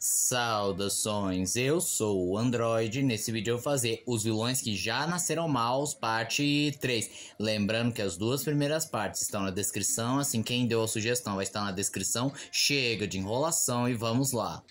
Saudações, eu sou o Android. Nesse vídeo eu vou fazer os vilões que já nasceram maus, parte 3. Lembrando que as duas primeiras partes estão na descrição, assim quem deu a sugestão vai estar na descrição. Chega de enrolação e vamos lá.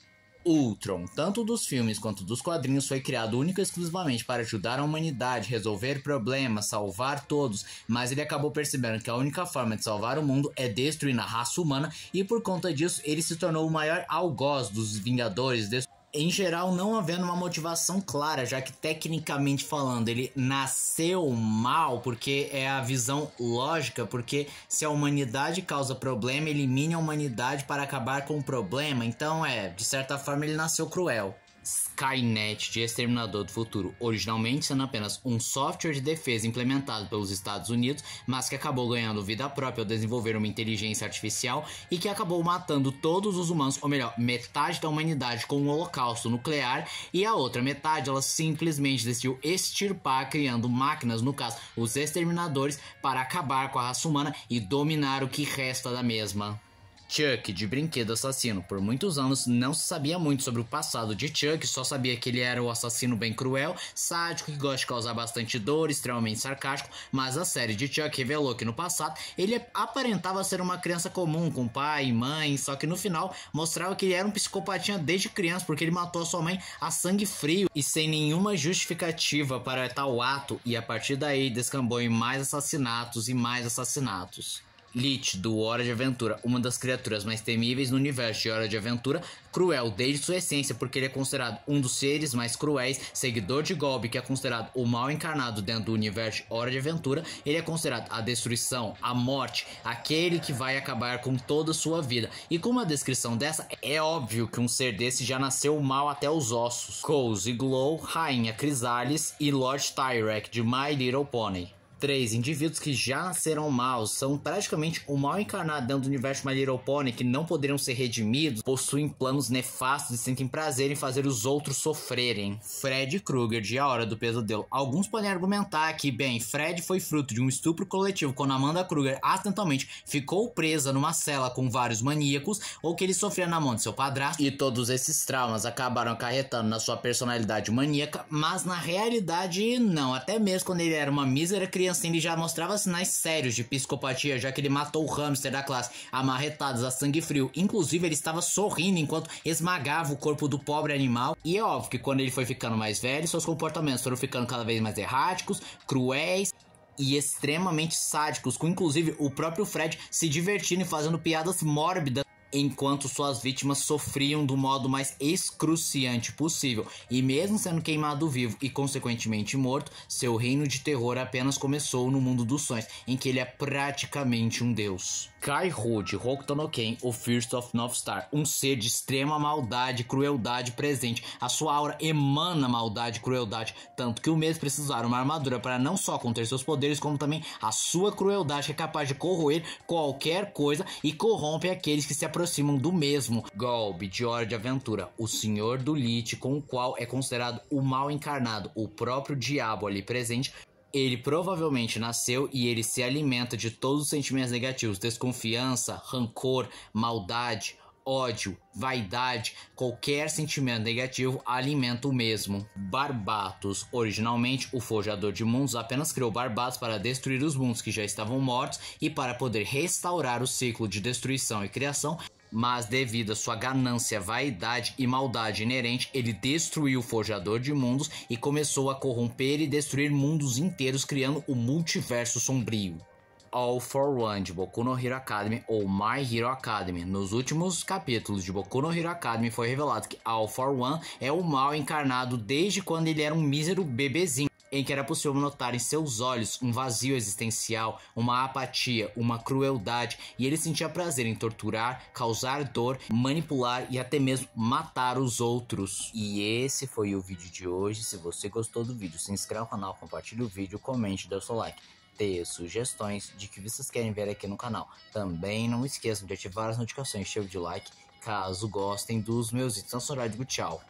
Ultron, tanto dos filmes quanto dos quadrinhos, foi criado única e exclusivamente para ajudar a humanidade, resolver problemas, salvar todos, mas ele acabou percebendo que a única forma de salvar o mundo é destruir a raça humana e por conta disso ele se tornou o maior algoz dos Vingadores, em geral, não havendo uma motivação clara, já que tecnicamente falando, ele nasceu mal, porque é a visão lógica, porque se a humanidade causa problema, elimine a humanidade para acabar com o problema. Então, é, de certa forma, ele nasceu cruel. Skynet de Exterminador do Futuro, originalmente sendo apenas um software de defesa implementado pelos Estados Unidos, mas que acabou ganhando vida própria ao desenvolver uma inteligência artificial e que acabou matando todos os humanos, ou melhor, metade da humanidade com um holocausto nuclear e a outra metade ela simplesmente decidiu extirpar criando máquinas, no caso, os exterminadores, para acabar com a raça humana e dominar o que resta da mesma. Chuck, de brinquedo assassino. Por muitos anos não se sabia muito sobre o passado de Chuck, só sabia que ele era um assassino bem cruel, sádico, que gosta de causar bastante dor, extremamente sarcástico, mas a série de Chuck revelou que no passado ele aparentava ser uma criança comum, com pai, e mãe, só que no final mostrava que ele era um psicopatinha desde criança, porque ele matou a sua mãe a sangue frio e sem nenhuma justificativa para tal ato, e a partir daí descambou em mais assassinatos e mais assassinatos. Lich, do Hora de Aventura, uma das criaturas mais temíveis no universo de Hora de Aventura, cruel desde sua essência, porque ele é considerado um dos seres mais cruéis, seguidor de Gob, que é considerado o mal encarnado dentro do universo de Hora de Aventura, ele é considerado a destruição, a morte, aquele que vai acabar com toda a sua vida. E com uma descrição dessa, é óbvio que um ser desse já nasceu mal até os ossos. Cozy e Glow, Rainha Crisalis e Lord Tyrek de My Little Pony. 3. Indivíduos que já nasceram maus são praticamente o mal encarnado dentro do universo My Little Pony que não poderiam ser redimidos, possuem planos nefastos e sentem prazer em fazer os outros sofrerem. Fred Krueger, de A Hora do Pesadelo. Alguns podem argumentar que, bem, Fred foi fruto de um estupro coletivo quando Amanda Krueger acidentalmente ficou presa numa cela com vários maníacos ou que ele sofria na mão de seu padrasto. E todos esses traumas acabaram acarretando na sua personalidade maníaca, mas na realidade não, até mesmo quando ele era uma mísera criança criancinha ele já mostrava sinais sérios de psicopatia, já que ele matou o hamster da classe amarretados a sangue frio. Inclusive, ele estava sorrindo enquanto esmagava o corpo do pobre animal. E é óbvio que quando ele foi ficando mais velho, seus comportamentos foram ficando cada vez mais erráticos, cruéis e extremamente sádicos, com inclusive o próprio Fred se divertindo e fazendo piadas mórbidas enquanto suas vítimas sofriam do modo mais excruciante possível. E mesmo sendo queimado vivo e consequentemente morto, seu reino de terror apenas começou no mundo dos sonhos, em que ele é praticamente um deus. Kai Ho de o First of North Star, um ser de extrema maldade e crueldade presente. A sua aura emana maldade e crueldade, tanto que o mesmo precisaram uma armadura para não só conter seus poderes, como também a sua crueldade que é capaz de corroer qualquer coisa e corrompe aqueles que se aproximam do mesmo golpe de hora de Aventura, o Senhor do Lich, com o qual é considerado o mal encarnado, o próprio diabo ali presente, ele provavelmente nasceu e ele se alimenta de todos os sentimentos negativos, desconfiança, rancor, maldade, ódio, vaidade, qualquer sentimento negativo alimenta o mesmo. Barbatos. Originalmente, o forjador de mundos apenas criou Barbatos para destruir os mundos que já estavam mortos e para poder restaurar o ciclo de destruição e criação, mas devido à sua ganância, vaidade e maldade inerente, ele destruiu o Forjador de Mundos e começou a corromper e destruir mundos inteiros, criando o Multiverso Sombrio. All for One de Boku no Hero Academy ou My Hero Academy. Nos últimos capítulos de Boku no Hero Academy foi revelado que All for One é o mal encarnado desde quando ele era um mísero bebezinho em que era possível notar em seus olhos um vazio existencial, uma apatia, uma crueldade, e ele sentia prazer em torturar, causar dor, manipular e até mesmo matar os outros. E esse foi o vídeo de hoje. Se você gostou do vídeo, se inscreva no canal, compartilhe o vídeo, comente e dê o seu like ter sugestões de que vocês querem ver aqui no canal. Também não esqueçam de ativar as notificações, cheio de like, caso gostem dos meus itens. Então, sou Rádio, tchau!